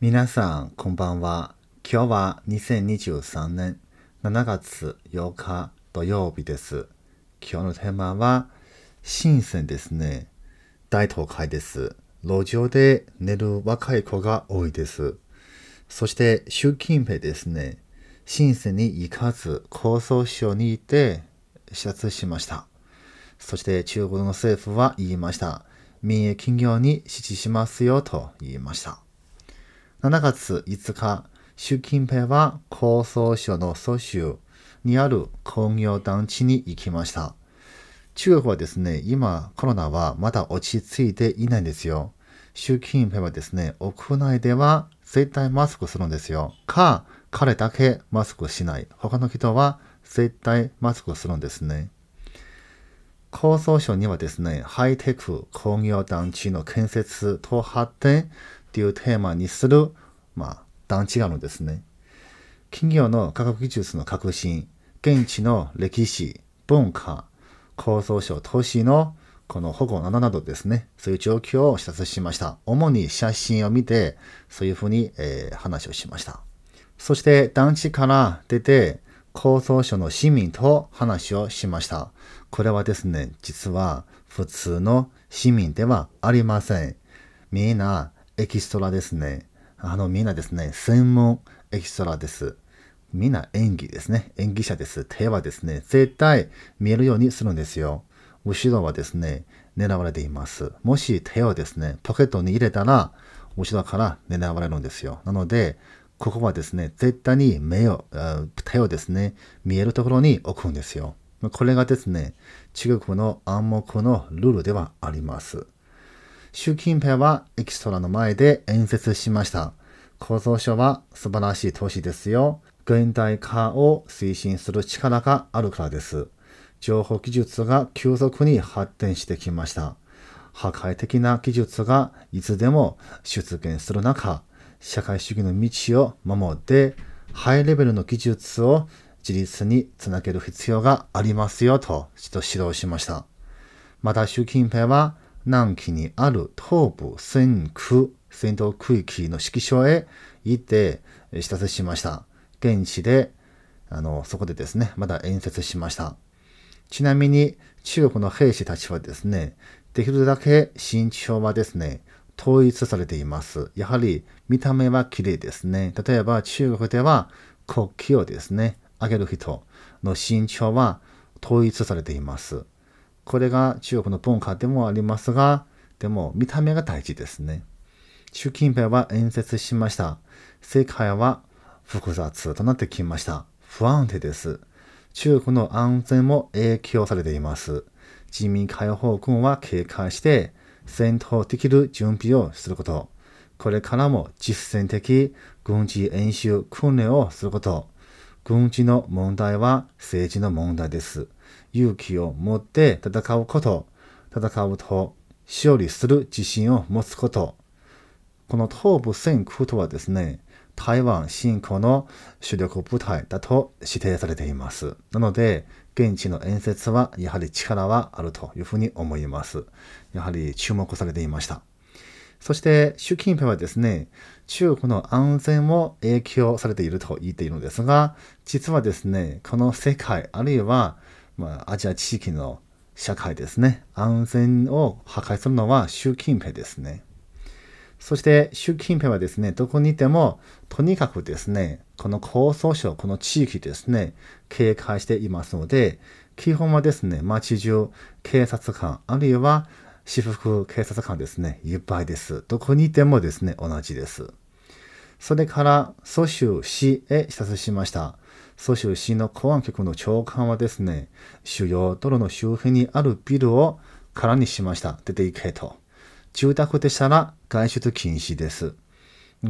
皆さん、こんばんは。今日は2023年7月8日土曜日です。今日のテーマは、新鮮ですね。大都会です。路上で寝る若い子が多いです。そして、習近平ですね。深セに行かず、江蘇省に行って視察しました。そして中国の政府は言いました。民営企業に支持しますよと言いました。7月5日、習近平は江蘇省の蘇州にある工業団地に行きました。中国はですね、今コロナはまだ落ち着いていないんですよ。習近平はですね、屋内では絶対マスクするんですよ。か、彼だけマスクしない。他の人は絶対マスクするんですね。構想省にはですね、ハイテク工業団地の建設と発展、っていうテーマにする、まあ、団地があるんですね。企業の科学技術の革新、現地の歴史、文化、構造省、都市のこの保護7などですね、そういう状況を視察しました。主に写真を見て、そういうふうに、えー、話をしました。そして団地から出て、構造省の市民と話をしました。これはですね、実は普通の市民ではありません。みんなエキストラですね。あの、みんなですね、専門エキストラです。みんな演技ですね。演技者です。手はですね、絶対見えるようにするんですよ。後ろはですね、狙われています。もし手をですね、ポケットに入れたら、後ろから狙われるんですよ。なので、ここはですね、絶対に目を、手をですね、見えるところに置くんですよ。これがですね、中国の暗黙のルールではあります。習近平はエキストラの前で演説しました。構造書は素晴らしい投資ですよ。現代化を推進する力があるからです。情報技術が急速に発展してきました。破壊的な技術がいつでも出現する中、社会主義の道を守って、ハイレベルの技術を自立につなげる必要がありますよと指導しました。また習近平は南紀にある東部戦区、戦闘区域の指揮所へ行って視察しました。現地で、あの、そこでですね、まだ演説しました。ちなみに、中国の兵士たちはですね、できるだけ身長はですね、統一されています。やはり見た目は綺麗ですね。例えば中国では国旗をですね、上げる人の身長は統一されています。これが中国の文化でもありますが、でも見た目が大事ですね。習近平は演説しました。世界は複雑となってきました。不安定です。中国の安全も影響されています。人民解放軍は警戒して戦闘できる準備をすること。これからも実践的軍事演習訓練をすること。軍事の問題は政治の問題です。勇気を持って戦うこと、戦うと勝利する自信を持つこと。この東部戦区とはですね、台湾侵攻の主力部隊だと指定されています。なので、現地の演説はやはり力はあるというふうに思います。やはり注目されていました。そして、習近平はですね、中国の安全も影響されていると言っているのですが、実はですね、この世界、あるいはまあ、アジア地域の社会ですね。安全を破壊するのは習近平ですね。そして習近平はですね、どこにいても、とにかくですね、この江蘇省、この地域ですね、警戒していますので、基本はですね、街中、警察官、あるいは私服警察官ですね、いっぱいです。どこにいてもですね、同じです。それから、蘇州市へ視察しました。蘇州市の公安局の長官はですね、主要道路の周辺にあるビルを空にしました。出ていけと。住宅でしたら外出禁止です。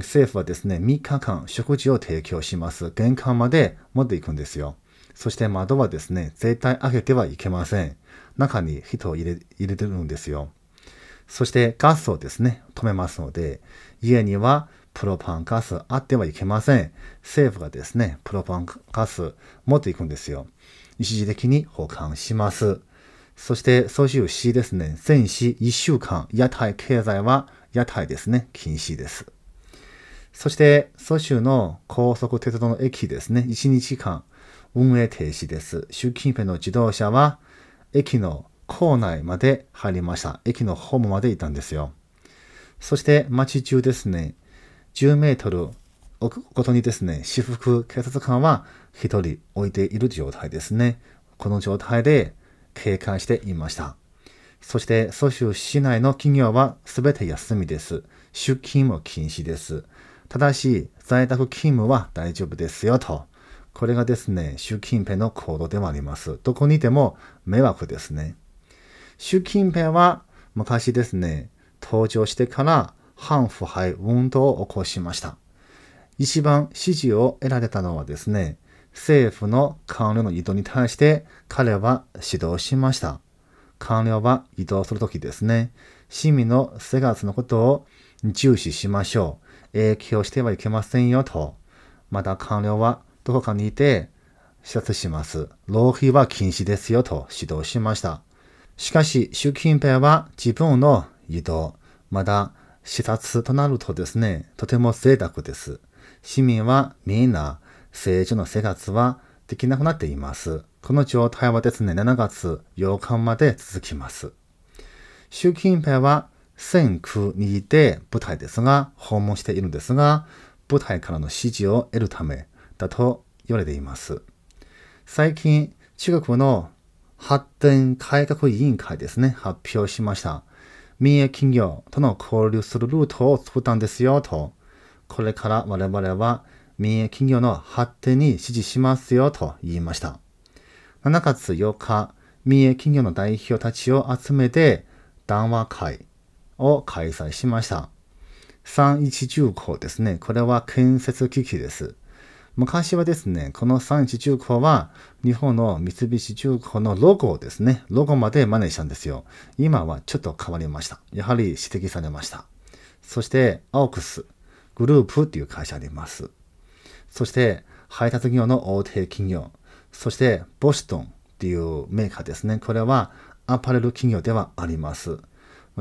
政府はですね、3日間食事を提供します。玄関まで持っていくんですよ。そして窓はですね、絶対開けてはいけません。中に人を入れ入れてるんですよ。そしてガスをですね、止めますので、家にはプロパンガスあってはいけません。政府がですね、プロパンガス持っていくんですよ。一時的に保管します。そして、そう市うしですね、全市一週間、屋台経済は屋台ですね、禁止です。そして、蘇州の高速鉄道の駅ですね、1日間、運営停止です。習近平の自動車は、駅の構内まで入りました。駅のホームまでいたんですよ。そして、街中ですね、10メートル置くことにですね、私服警察官は1人置いている状態ですね。この状態で警戒していました。そして、蘇州市内の企業は全て休みです。出勤も禁止です。ただし、在宅勤務は大丈夫ですよと。これがですね、習近平の行動でもあります。どこにいても迷惑ですね。習近平は昔ですね、登場してから反腐敗運動を起こしました。一番支持を得られたのはですね、政府の官僚の移動に対して彼は指導しました。官僚は移動するときですね、市民の生活のことを重視しましょう。影響してはいけませんよと。また官僚はどこかにいて視察します。浪費は禁止ですよと指導しました。しかし、習近平は自分の移動、また視察となるとですね、とても贅沢です。市民はみんな政治の生活はできなくなっています。この状態はですね、7月8日まで続きます。習近平は戦区にいて部隊ですが、訪問しているんですが、部隊からの支持を得るためだと言われています。最近、中国の発展改革委員会ですね、発表しました。民営企業との交流するルートを作ったんですよと、これから我々は民営企業の発展に支持しますよと言いました。7月8日、民営企業の代表たちを集めて談話会を開催しました。3110校ですね。これは建設機器です。昔はですね、この三一中古は日本の三菱重工のロゴをですね、ロゴまで真似したんですよ。今はちょっと変わりました。やはり指摘されました。そして、アオクスグループっていう会社あります。そして、配達業の大手企業。そして、ボストンっていうメーカーですね。これはアパレル企業ではあります。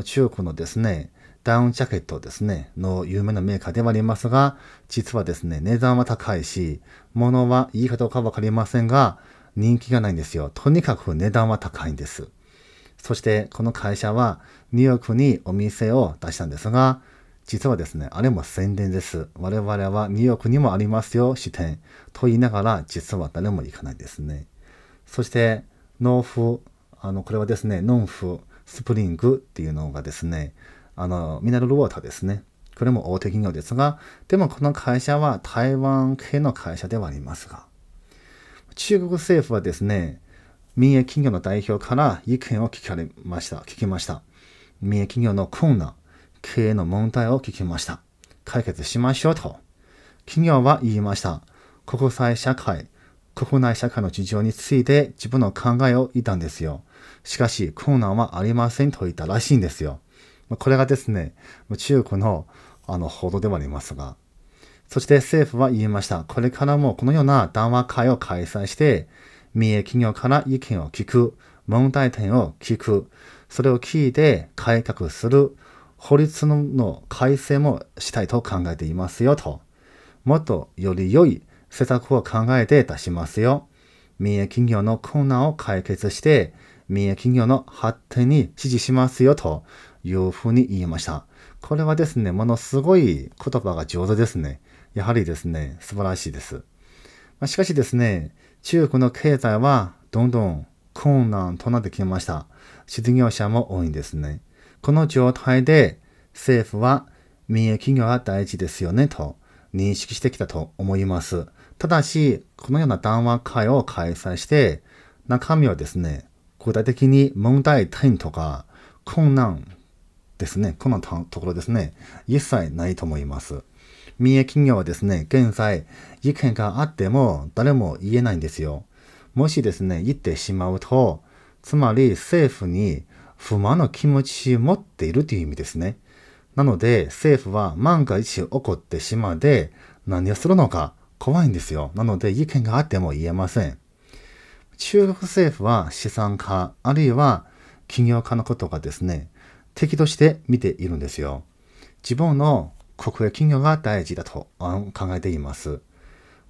中国のですね、ダウンジャケットですね、の有名なメーカーではありますが、実はですね、値段は高いし、物はいいかどうかわかりませんが、人気がないんですよ。とにかく値段は高いんです。そして、この会社はニューヨークにお店を出したんですが、実はですね、あれも宣伝です。我々はニューヨークにもありますよ、支店。と言いながら、実は誰も行かないですね。そして、農夫、あの、これはですね、ノンフスプリングっていうのがですね、あの、ミネラルウォーターですね。これも大手企業ですが、でもこの会社は台湾系の会社ではありますが、中国政府はですね、民営企業の代表から意見を聞かれました。聞きました。民営企業の困難、経営の問題を聞きました。解決しましょうと。企業は言いました。国際社会、国内社会の事情について自分の考えを言ったんですよ。しかし、困難はありませんと言ったらしいんですよ。これがですね、中国のあの報道でもありますが、そして政府は言いました。これからもこのような談話会を開催して、民営企業から意見を聞く、問題点を聞く、それを聞いて改革する、法律の改正もしたいと考えていますよと。もっとより良い施策を考えて出しますよ。民営企業の困難を解決して、民営企業の発展に支持しますよと、いうふうに言いました。これはですね、ものすごい言葉が上手ですね。やはりですね、素晴らしいです。まあ、しかしですね、中国の経済はどんどん困難となってきました。失業者も多いんですね。この状態で政府は民営企業は大事ですよねと認識してきたと思います。ただし、このような談話会を開催して、中身はですね、具体的に問題点とか困難ですね。このところですね。一切ないと思います。民営企業はですね、現在、意見があっても誰も言えないんですよ。もしですね、言ってしまうと、つまり政府に不満の気持ちを持っているという意味ですね。なので、政府は万が一起こってしまで、何をするのか怖いんですよ。なので、意見があっても言えません。中国政府は資産家、あるいは企業家のことがですね、敵として見ているんですよ。自分の国営企業が大事だと考えています。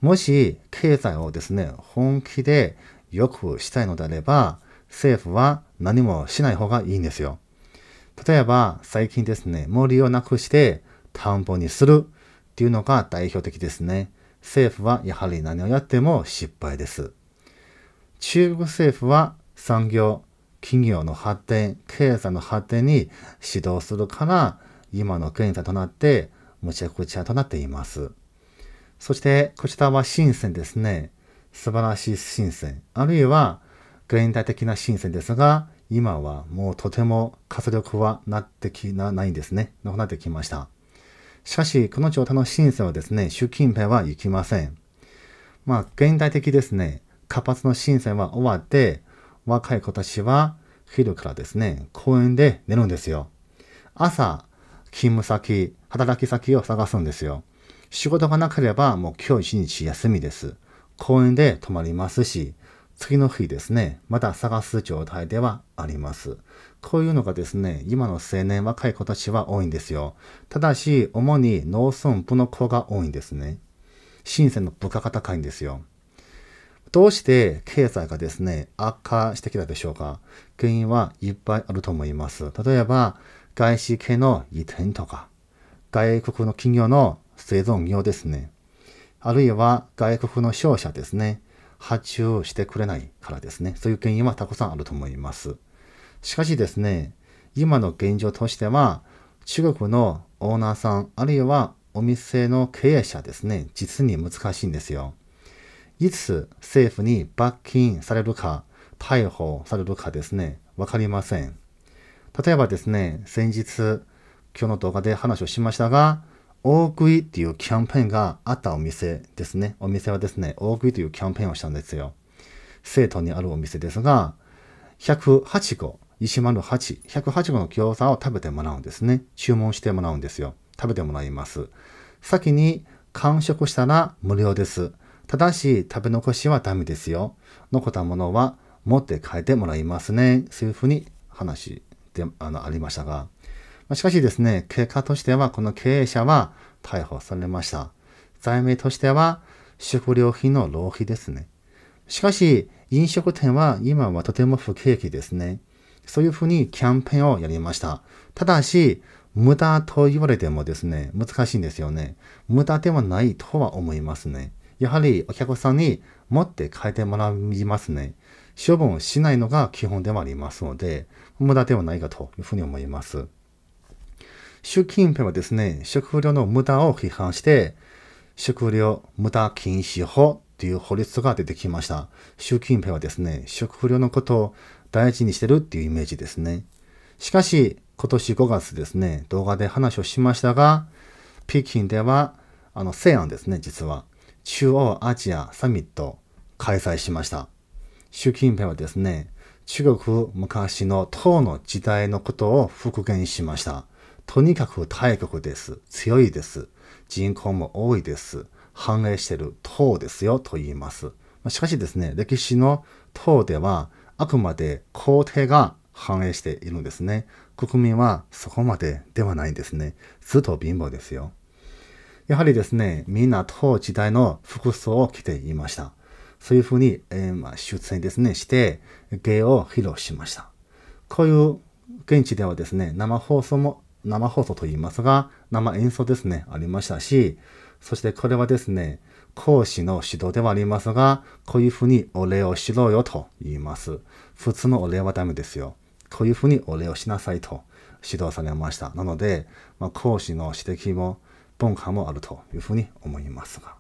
もし経済をですね、本気で良くしたいのであれば、政府は何もしない方がいいんですよ。例えば最近ですね、森をなくして田んぼにするっていうのが代表的ですね。政府はやはり何をやっても失敗です。中国政府は産業、企業の発展、経済の発展に指導するから、今の現在となって、むちゃくちゃとなっています。そして、こちらは深鮮ですね。素晴らしい深鮮あるいは、現代的な深セですが、今はもうとても活力はなってきなないんですね。なくなってきました。しかし、この状態の深セはですね、習近平は行きません。まあ、現代的ですね。活発の深鮮は終わって、若い子たちは昼からですね、公園で寝るんですよ。朝、勤務先、働き先を探すんですよ。仕事がなければもう今日一日休みです。公園で泊まりますし、次の日ですね、また探す状態ではあります。こういうのがですね、今の青年若い子たちは多いんですよ。ただし、主に農村部の子が多いんですね。深圳の部下が高いんですよ。どうして経済がですね、悪化してきたでしょうか原因はいっぱいあると思います。例えば、外資系の移転とか、外国の企業の製造業ですね。あるいは外国の商社ですね。発注してくれないからですね。そういう原因はたくさんあると思います。しかしですね、今の現状としては、中国のオーナーさん、あるいはお店の経営者ですね、実に難しいんですよ。いつ政府に罰金されるか、逮捕されるかですね、わかりません。例えばですね、先日、今日の動画で話をしましたが、大食いっていうキャンペーンがあったお店ですね。お店はですね、大食いというキャンペーンをしたんですよ。生徒にあるお店ですが、108個、108、108個の餃子を食べてもらうんですね。注文してもらうんですよ。食べてもらいます。先に完食したら無料です。ただし、食べ残しはダメですよ。残ったものは持って帰ってもらいますね。そういうふうに話であのありましたが、しかしですね、結果としてはこの経営者は逮捕されました。罪名としては食料品の浪費ですね。しかし、飲食店は今はとても不景気ですね。そういうふうにキャンペーンをやりました。ただし、無駄と言われてもですね、難しいんですよね。無駄ではないとは思いますね。やはりお客さんに持って変えてもらいますね。処分しないのが基本でもありますので、無駄ではないかというふうに思います。習近平はですね、食料の無駄を批判して、食料無駄禁止法という法律が出てきました。習近平はですね、食料のことを大事にしてるっていうイメージですね。しかし、今年5月ですね、動画で話をしましたが、北京では、あの、西安ですね、実は。中央アジアサミット開催しました。習近平はですね、中国昔の唐の時代のことを復元しました。とにかく大国です。強いです。人口も多いです。繁栄してる唐ですよと言います。しかしですね、歴史の唐ではあくまで皇帝が繁栄しているんですね。国民はそこまでではないんですね。ずっと貧乏ですよ。やはりですね、みんな当時代の服装を着ていました。そういうふうに、えー、まあ、出演ですね、して、芸を披露しました。こういう現地ではですね、生放送も、生放送と言いますが、生演奏ですね、ありましたし、そしてこれはですね、講師の指導ではありますが、こういうふうにお礼をしろよと言います。普通のお礼はダメですよ。こういうふうにお礼をしなさいと指導されました。なので、まあ、講師の指摘も、文化もあるというふうに思いますが。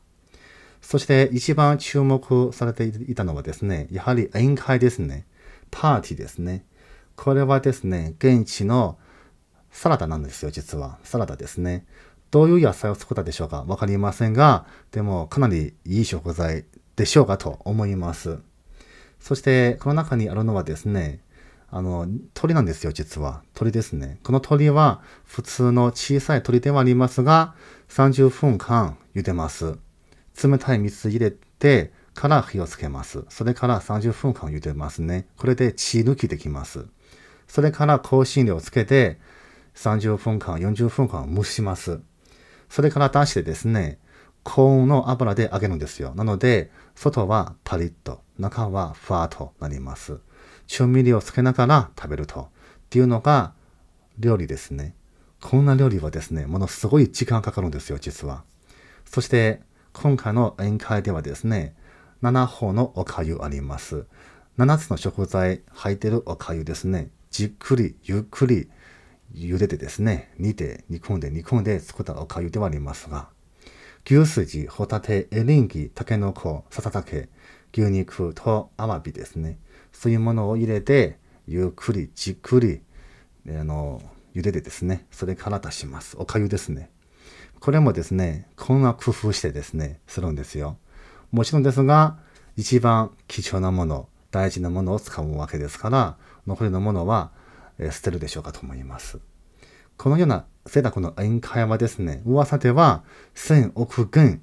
そして一番注目されていたのはですね、やはり宴会ですね。パーティーですね。これはですね、現地のサラダなんですよ、実は。サラダですね。どういう野菜を作ったでしょうかわかりませんが、でもかなりいい食材でしょうかと思います。そして、この中にあるのはですね、あの、鳥なんですよ、実は。鳥ですね。この鳥は普通の小さい鳥ではありますが、30分間茹でます。冷たい水入れてから火をつけます。それから30分間茹でますね。これで血抜きできます。それから香辛料をつけて30分間、40分間蒸します。それから出してですね、高温の油で揚げるんですよ。なので、外はパリッと、中はファーとなります。調味料をつけながら食べると。っていうのが料理ですね。こんな料理はですね、ものすごい時間かかるんですよ、実は。そして、今回の宴会ではですね、7本のお粥あります。7つの食材入ってるお粥ですね、じっくりゆっくり茹でてですね、煮て煮込んで煮込んで作ったお粥ではありますが、牛すじ、ホタテ、エリンギ、タケノコ、ササタケ、牛肉とアワビですね。そういうものを入れて、ゆっくりじっくり、あの、茹でてですね、それから出します。おかゆですね。これもですね、こんな工夫してですね、するんですよ。もちろんですが、一番貴重なもの、大事なものを使うわけですから、残りのものは、え捨てるでしょうかと思います。このようなセダコの宴会はですね、噂では1000億元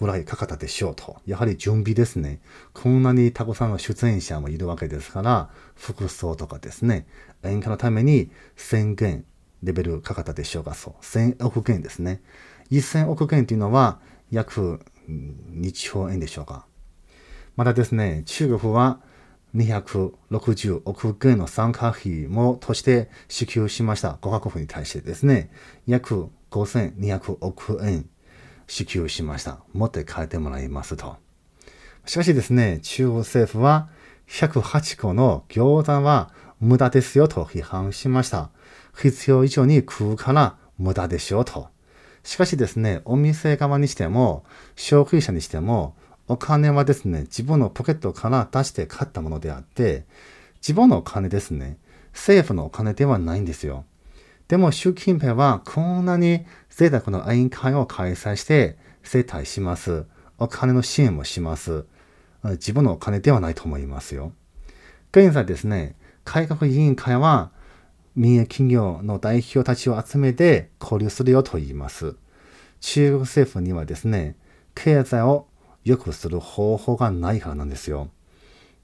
ぐらいかかったでしょうと。やはり準備ですね。こんなにタコさんの出演者もいるわけですから、服装とかですね、演歌のために1000元レベルかかったでしょうか、そう。1000億元ですね。1000億元というのは約2兆円でしょうか。またですね、中国は260億元の参加費もとして支給しました。5カ国に対してですね、約5200億円支給しました。持って帰ってもらいますと。しかしですね、中央政府は108個の餃子は無駄ですよと批判しました。必要以上に食うから無駄でしょうと。しかしですね、お店側にしても、消費者にしても、お金はですね、自分のポケットから出して買ったものであって、自分のお金ですね、政府のお金ではないんですよ。でも習近平はこんなに贅沢な委員会を開催して接待します。お金の支援もします。自分のお金ではないと思いますよ。現在ですね、改革委員会は民営企業の代表たちを集めて交流するよと言います。中国政府にはですね、経済を良くする方法がないからなんですよ。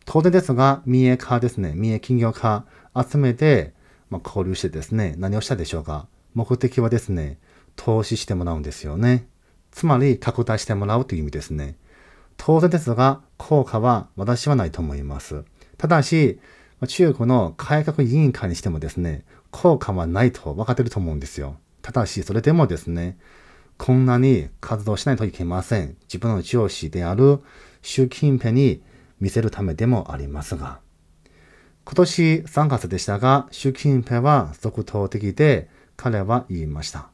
当然ですが、民営化ですね、民営企業化集めてまあ、交流してですね、何をしたでしょうか。目的はですね、投資してもらうんですよね。つまり、拡大してもらうという意味ですね。当然ですが、効果は私はないと思います。ただし、中国の改革委員会にしてもですね、効果はないと分かってると思うんですよ。ただし、それでもですね、こんなに活動しないといけません。自分の上司である習近平に見せるためでもありますが。今年3月でしたが、習近平は続投的で、彼は言いました。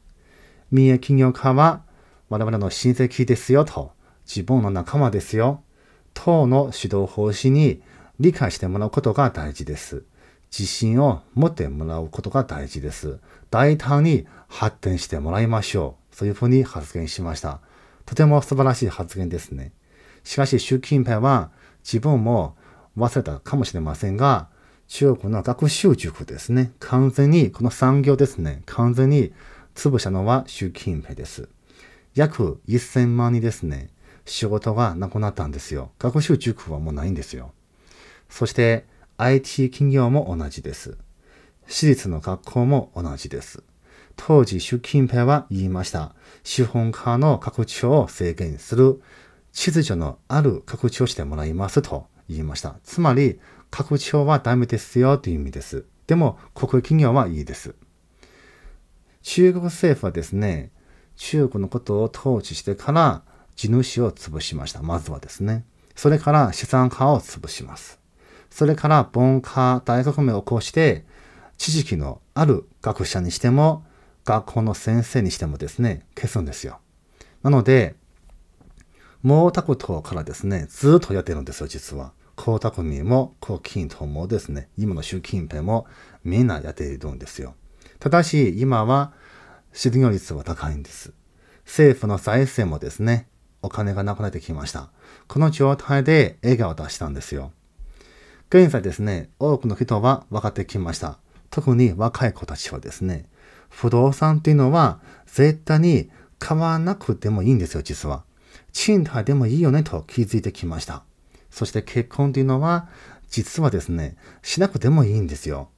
民営企業家は我々の親戚ですよと、自分の仲間ですよ。党の指導方針に理解してもらうことが大事です。自信を持ってもらうことが大事です。大胆に発展してもらいましょう。そういうふうに発言しました。とても素晴らしい発言ですね。しかし習近平は自分も忘れたかもしれませんが、中国の学習塾ですね。完全に、この産業ですね。完全に潰したのは習近平です。約1000万人ですね。仕事がなくなったんですよ。学習塾はもうないんですよ。そして、IT 企業も同じです。私立の学校も同じです。当時、習近平は言いました。資本家の拡張を制限する。秩序のある拡張をしてもらいますと言いました。つまり、各地方はダメですよという意味です。でも、国企業はいいです。中国政府はですね、中国のことを統治してから地主を潰しました。まずはですね。それから資産家を潰します。それから文化大革命を起こして、知識のある学者にしても、学校の先生にしてもですね、消すんですよ。なので、毛沢東からですね、ずっとやってるんですよ、実は。江沢民も胡錦涛もですね、今の習近平もみんなやっているんですよ。ただし、今は失業率は高いんです。政府の財政もですね、お金がなくなってきました。この状態で笑顔を出したんですよ。現在ですね、多くの人は分かってきました。特に若い子たちはですね、不動産っていうのは絶対に買わなくてもいいんですよ、実は。賃貸でもいいよねと気づいてきました。そして結婚というのは、実はですね、しなくてもいいんですよ。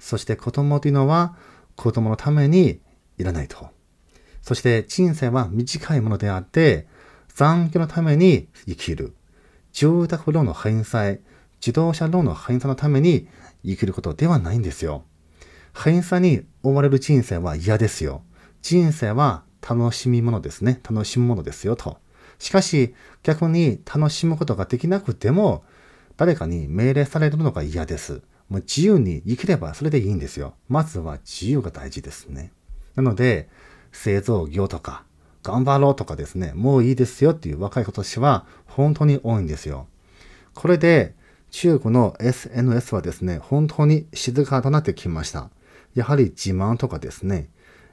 そして子供というのは、子供のためにいらないと。そして人生は短いものであって、残業のために生きる。住宅ローンの返済、自動車ローンの返済のために生きることではないんですよ。返済に追われる人生は嫌ですよ。人生は楽しみものですね。楽しむものですよ、と。しかし、逆に楽しむことができなくても、誰かに命令されるのが嫌です。もう自由に生きればそれでいいんですよ。まずは自由が大事ですね。なので、製造業とか、頑張ろうとかですね、もういいですよっていう若い子たちは本当に多いんですよ。これで、中国の SNS はですね、本当に静かとなってきました。やはり自慢とかですね、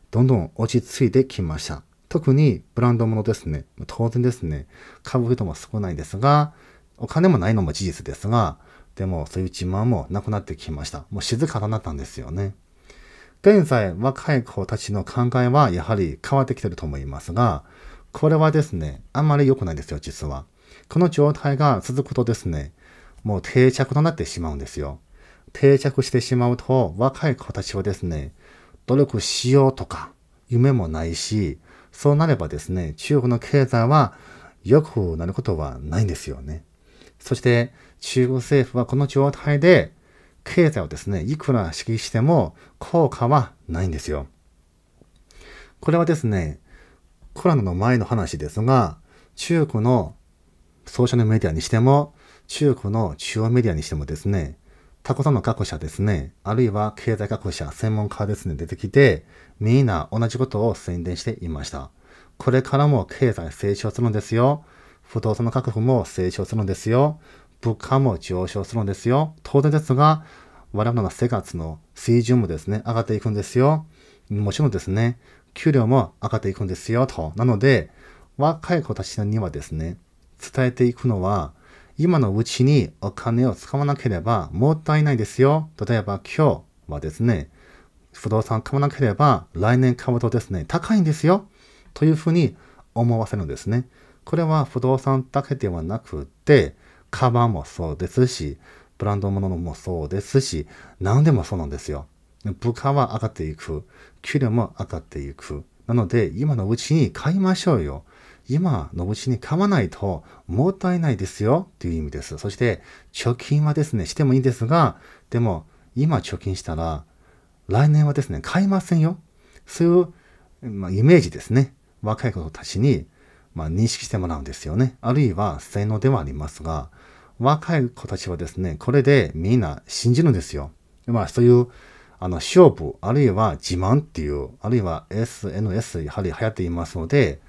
どんどん落ち着いてきました。特にブランドものですね。当然ですね。買う人も少ないですが、お金もないのも事実ですが、でもそういう自慢もなくなってきました。もう静かになったんですよね。現在、若い子たちの考えはやはり変わってきてると思いますが、これはですね、あんまり良くないですよ、実は。この状態が続くとですね、もう定着となってしまうんですよ。定着してしまうと、若い子たちはですね、努力しようとか、夢もないし、そうなればですね、中国の経済は良くなることはないんですよね。そして中国政府はこの状態で経済をですね、いくら指揮しても効果はないんですよ。これはですね、コロナの前の話ですが、中国のソーシャルメディアにしても、中国の中央メディアにしてもですね、たくさんの学者ですね、あるいは経済学者、専門家ですね、出てきて、みんな同じことを宣伝していました。これからも経済成長するんですよ。不動産の確保も成長するんですよ。物価も上昇するんですよ。当然ですが、我々の生活の水準もですね、上がっていくんですよ。もちろんですね、給料も上がっていくんですよ、と。なので、若い子たちにはですね、伝えていくのは、今のうちにお金を使わなければもったいないですよ。例えば今日はですね、不動産買わなければ来年買うとですね、高いんですよ。というふうに思わせるんですね。これは不動産だけではなくて、カバンもそうですし、ブランド物もそうですし、何でもそうなんですよ。部下は上がっていく。給料も上がっていく。なので、今のうちに買いましょうよ。今のぶちに噛まないともったいないですよという意味です。そして、貯金はですね、してもいいんですが、でも、今貯金したら、来年はですね、買いませんよ。そういう、まあ、イメージですね。若い子たちに、まあ、認識してもらうんですよね。あるいは、性能ではありますが、若い子たちはですね、これでみんな信じるんですよ。まあ、そういう、あの、勝負、あるいは自慢っていう、あるいは SNS、やはり流行っていますので、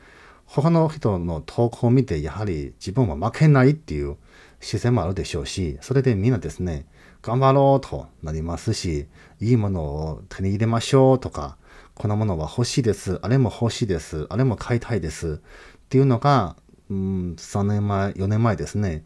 他の人の投稿を見て、やはり自分は負けないっていう姿勢もあるでしょうし、それでみんなですね、頑張ろうとなりますし、いいものを手に入れましょうとか、このものは欲しいです、あれも欲しいです、あれも買いたいですっていうのが、うん、3年前、4年前ですね、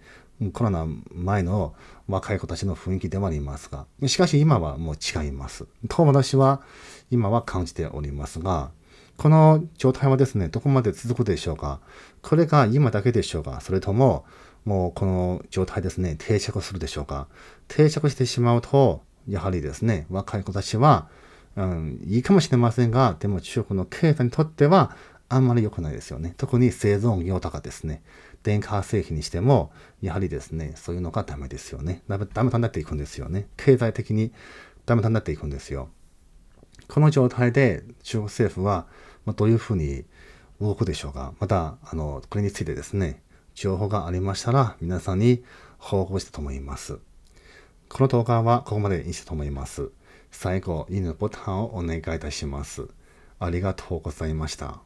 コロナ前の若い子たちの雰囲気ではありますが、しかし今はもう違います。と私は今は感じておりますが、この状態はですね、どこまで続くでしょうかこれが今だけでしょうかそれとも、もうこの状態ですね、定着するでしょうか定着してしまうと、やはりですね、若い子たちは、うん、いいかもしれませんが、でも中国の経済にとっては、あんまり良くないですよね。特に製造業とかですね、電化製品にしても、やはりですね、そういうのがダメですよね。ダメ、ダメとなっていくんですよね。経済的にダメとなっていくんですよ。この状態で中国政府は、まあ、どういうふうに動くでしょうか。また、あの、これについてですね、情報がありましたら、皆さんに報告したと思います。この動画はここまでにしたと思います。最後、いいねボタンをお願いいたします。ありがとうございました。